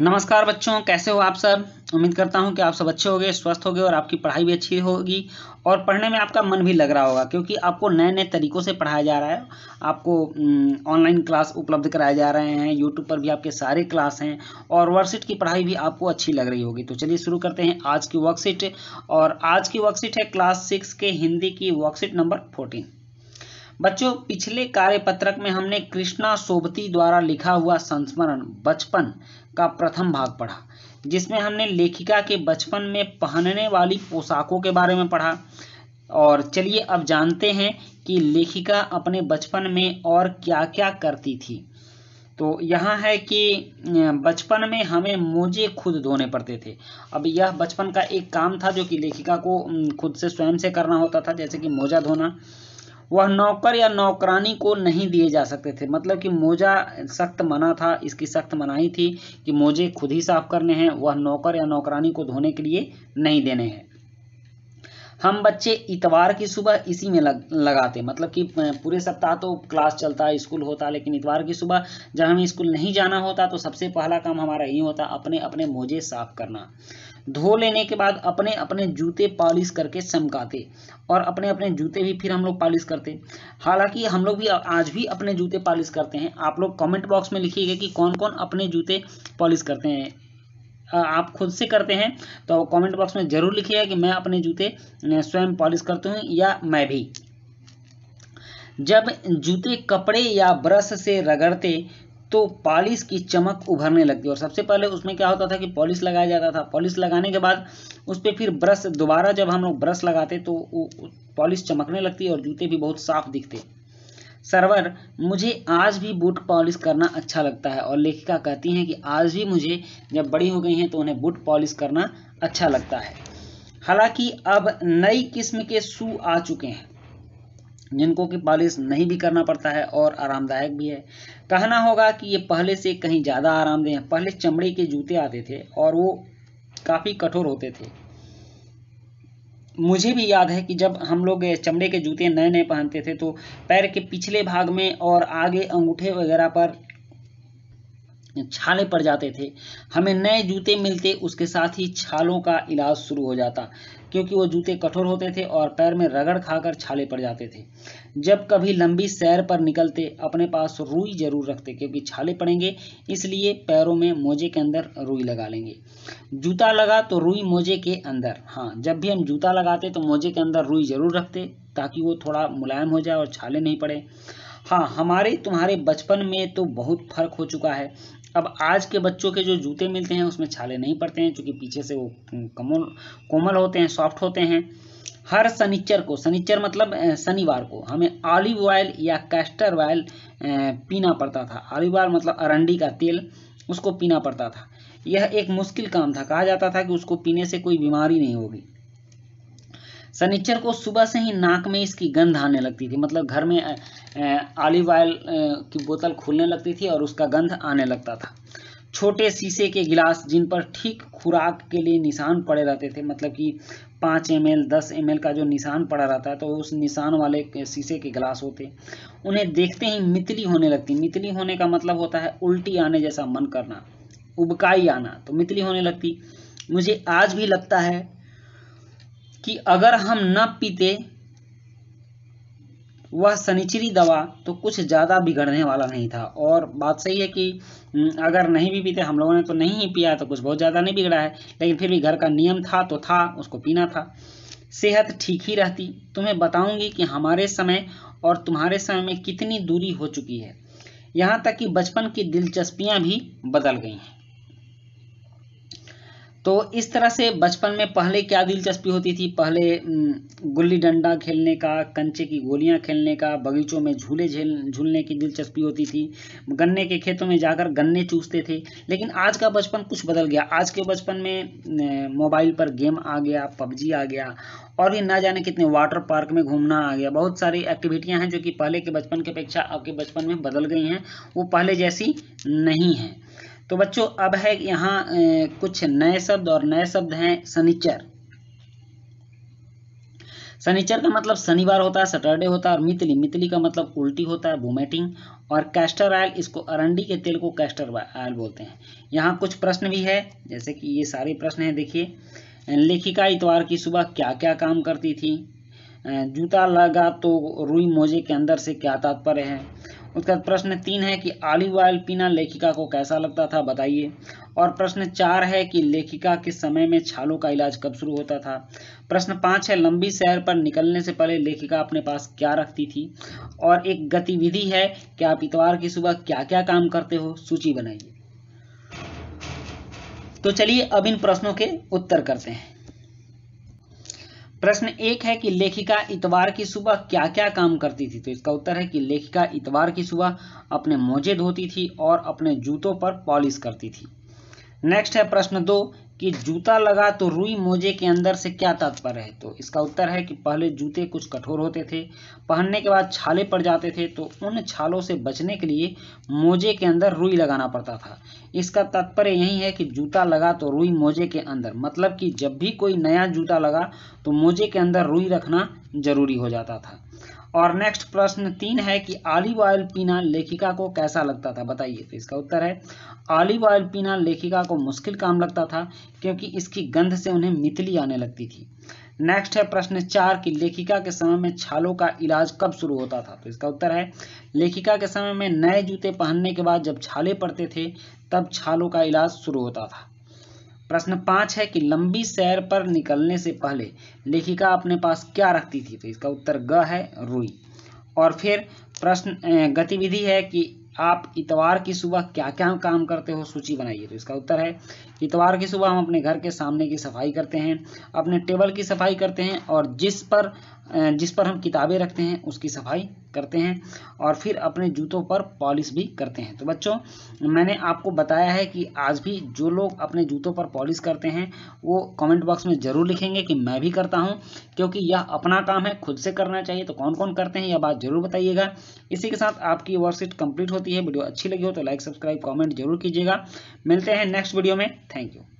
नमस्कार बच्चों कैसे हो आप सब उम्मीद करता हूं कि आप सब अच्छे होंगे स्वस्थ होंगे और आपकी पढ़ाई भी अच्छी होगी और पढ़ने में आपका मन भी लग रहा होगा क्योंकि आपको नए नए तरीक़ों से पढ़ाया जा रहा है आपको ऑनलाइन क्लास उपलब्ध कराए जा रहे हैं यूट्यूब पर भी आपके सारे क्लास हैं और वर्कशीट की पढ़ाई भी आपको अच्छी लग रही होगी तो चलिए शुरू करते हैं आज की वर्कशीट और आज की वर्कशीट है क्लास सिक्स के हिंदी की वर्कशीट नंबर फोर्टीन बच्चों पिछले कार्यपत्रक में हमने कृष्णा सोबती द्वारा लिखा हुआ संस्मरण बचपन का प्रथम भाग पढ़ा जिसमें हमने लेखिका के बचपन में पहनने वाली पोशाकों के बारे में पढ़ा और चलिए अब जानते हैं कि लेखिका अपने बचपन में और क्या क्या करती थी तो यहाँ है कि बचपन में हमें मोजे खुद धोने पड़ते थे अब यह बचपन का एक काम था जो कि लेखिका को खुद से स्वयं से करना होता था जैसे कि मोजा धोना वह नौकर या नौकरानी को नहीं दिए जा सकते थे मतलब कि मोजा सख्त मना था इसकी सख्त मनाही थी कि मोजे खुद ही साफ करने हैं वह नौकर या नौकरानी को धोने के लिए नहीं देने हैं हम बच्चे इतवार की सुबह इसी में लग, लगाते मतलब कि पूरे सप्ताह तो क्लास चलता है स्कूल होता है लेकिन इतवार की सुबह जब हमें स्कूल नहीं जाना होता तो सबसे पहला काम हमारा यही होता अपने अपने मोजे साफ करना धो लेने के बाद अपने अपने जूते पॉलिश करके चमकाते और अपने अपने जूते भी फिर हम लोग पॉलिश करते हालांकि हम लोग भी आज भी अपने जूते पॉलिश करते हैं आप लोग कमेंट बॉक्स में लिखिएगा कि कौन कौन अपने जूते पॉलिश करते हैं आप खुद से करते हैं तो कमेंट बॉक्स में ज़रूर लिखिएगा कि मैं अपने जूते स्वयं पॉलिश करते हूँ या मैं भी जब जूते कपड़े या ब्रश से रगड़ते तो पॉलिश की चमक उभरने लगती है और सबसे पहले उसमें क्या होता था कि पॉलिश लगाया जाता था पॉलिश लगाने के बाद उस पर फिर ब्रश दोबारा जब हम लोग ब्रश लगाते तो पॉलिश चमकने लगती और जूते भी बहुत साफ दिखते सर्वर मुझे आज भी बूट पॉलिश करना अच्छा लगता है और लेखिका कहती हैं कि आज भी मुझे जब बड़ी हो गई हैं तो उन्हें बूट पॉलिश करना अच्छा लगता है हालांकि अब नई किस्म के शू आ चुके हैं जिनको कि पॉलिश नहीं भी करना पड़ता है और आरामदायक भी है कहना होगा कि ये पहले से कहीं ज़्यादा आरामदेह हैं पहले चमड़े के जूते आते थे और वो काफ़ी कठोर होते थे मुझे भी याद है कि जब हम लोग चमड़े के जूते नए नए पहनते थे तो पैर के पिछले भाग में और आगे अंगूठे वगैरह पर छाले पड़ जाते थे हमें नए जूते मिलते उसके साथ ही छालों का इलाज शुरू हो जाता क्योंकि वो जूते कठोर होते थे और पैर में रगड़ खाकर छाले पड़ जाते थे जब कभी लंबी सैर पर निकलते अपने पास रुई जरूर रखते क्योंकि छाले पड़ेंगे इसलिए पैरों में मोजे के अंदर रुई लगा लेंगे जूता लगा तो रुई मोजे के अंदर हाँ जब भी हम जूता लगाते तो मोजे के अंदर रुई जरूर रखते ताकि वो थोड़ा मुलायम हो जाए और छाले नहीं पड़े हाँ हमारे तुम्हारे बचपन में तो बहुत फर्क हो चुका है अब आज के बच्चों के जो जूते मिलते हैं उसमें छाले नहीं पड़ते हैं क्योंकि पीछे से वो कमल कोमल होते हैं सॉफ्ट होते हैं हर शनिचर को शनिचर मतलब शनिवार को हमें ऑलिव ऑयल या कैस्टर ऑयल पीना पड़ता था ऑलिव ऑयल मतलब अरंडी का तेल उसको पीना पड़ता था यह एक मुश्किल काम था कहा जाता था कि उसको पीने से कोई बीमारी नहीं होगी शनिचर को सुबह से ही नाक में इसकी गंध आने लगती थी मतलब घर में ऑलिव ऑयल की बोतल खुलने लगती थी और उसका गंध आने लगता था छोटे शीशे के गिलास जिन पर ठीक खुराक के लिए निशान पड़े रहते थे मतलब कि पाँच एम एल दस एम एल का जो निशान पड़ा रहता है तो उस निशान वाले शीशे के गिलास होते उन्हें देखते ही मितली होने लगती मितली होने का मतलब होता है उल्टी आने जैसा मन करना उबकाई आना तो मितली होने लगती मुझे आज भी लगता है कि अगर हम न पीते वह सनिचरी दवा तो कुछ ज़्यादा बिगड़ने वाला नहीं था और बात सही है कि हम्म, अगर नहीं भी पीते हम लोगों ने तो नहीं ही पिया तो कुछ बहुत ज़्यादा नहीं बिगड़ा है लेकिन फिर भी घर का नियम था तो था उसको पीना था सेहत ठीक ही रहती तुम्हें बताऊंगी कि हमारे समय और तुम्हारे समय में कितनी दूरी हो चुकी है यहाँ तक कि बचपन की दिलचस्पियाँ भी बदल गई हैं तो इस तरह से बचपन में पहले क्या दिलचस्पी होती थी पहले गुल्ली डंडा खेलने का कंचे की गोलियां खेलने का बगीचों में झूले झेल झूलने की दिलचस्पी होती थी गन्ने के खेतों में जाकर गन्ने चूसते थे लेकिन आज का बचपन कुछ बदल गया आज के बचपन में मोबाइल पर गेम आ गया पबजी आ गया और भी ना जाने कितने वाटर पार्क में घूमना आ गया बहुत सारी एक्टिविटियाँ हैं जो कि पहले के बचपन की अपेक्षा आपके बचपन में बदल गई हैं वो पहले जैसी नहीं हैं तो बच्चों अब है यहाँ कुछ नए शब्द और नए शब्द हैं शनिचर शनिचर का मतलब शनिवार होता है सैटरडे होता है और मितली मितली का मतलब उल्टी होता है वोमेटिंग और कैस्टर ऑयल इसको अरंडी के तेल को कैस्टर ऑयल बोलते हैं यहाँ कुछ प्रश्न भी है जैसे कि ये सारे प्रश्न हैं देखिए लेखिका इतवार की सुबह क्या क्या काम करती थी जूता लगा तो रुई मोजे के अंदर से क्या तात्पर्य है उसका प्रश्न तीन है कि ऑलिव ऑयल पीना लेखिका को कैसा लगता था बताइए और प्रश्न चार है कि लेखिका के समय में छालों का इलाज कब शुरू होता था प्रश्न पाँच है लंबी सैर पर निकलने से पहले लेखिका अपने पास क्या रखती थी और एक गतिविधि है कि आप इतवार की सुबह क्या क्या काम करते हो सूची बनाइए तो चलिए अब इन प्रश्नों के उत्तर करते हैं प्रश्न एक है कि लेखिका इतवार की सुबह क्या क्या काम करती थी तो इसका उत्तर है कि लेखिका इतवार की सुबह अपने मोजे धोती थी और अपने जूतों पर पॉलिश करती थी नेक्स्ट है प्रश्न दो कि जूता लगा तो रुई मोजे के अंदर से क्या तात्पर्य है तो इसका उत्तर है कि पहले जूते कुछ कठोर होते थे पहनने के बाद छाले पड़ जाते थे तो उन छालों से बचने के लिए मोजे के अंदर रुई लगाना पड़ता था इसका तात्पर्य यही है कि जूता लगा तो रुई मोजे के अंदर मतलब कि जब भी कोई नया जूता लगा तो मोजे के अंदर रुई रखना जरूरी हो जाता था और नेक्स्ट प्रश्न तीन है कि आलिव ऑयल पीना लेखिका को कैसा लगता था बताइए तो इसका उत्तर है आलिव ऑयल पीना लेखिका को मुश्किल काम लगता था क्योंकि इसकी गंध से उन्हें मितली आने लगती थी नेक्स्ट है प्रश्न चार कि लेखिका के समय में छालों का इलाज कब शुरू होता था तो इसका उत्तर है लेखिका के समय में नए जूते पहनने के बाद जब छाले पड़ते थे तब छालों का इलाज शुरू होता था प्रश्न पाँच है कि लंबी सैर पर निकलने से पहले लेखिका अपने पास क्या रखती थी तो इसका उत्तर ग है रुई और फिर प्रश्न गतिविधि है कि आप इतवार की सुबह क्या क्या काम करते हो सूची बनाइए तो इसका उत्तर है इतवार की सुबह हम अपने घर के सामने की सफाई करते हैं अपने टेबल की सफाई करते हैं और जिस पर जिस पर हम किताबें रखते हैं उसकी सफाई करते हैं और फिर अपने जूतों पर पॉलिश भी करते हैं तो बच्चों मैंने आपको बताया है कि आज भी जो लोग अपने जूतों पर पॉलिश करते हैं वो कमेंट बॉक्स में ज़रूर लिखेंगे कि मैं भी करता हूँ क्योंकि यह अपना काम है खुद से करना चाहिए तो कौन कौन करते हैं यह बात जरूर बताइएगा इसी के साथ आपकी वर्कशीट कंप्लीट होती है वीडियो अच्छी लगी हो तो लाइक सब्सक्राइब कॉमेंट जरूर कीजिएगा मिलते हैं नेक्स्ट वीडियो में थैंक यू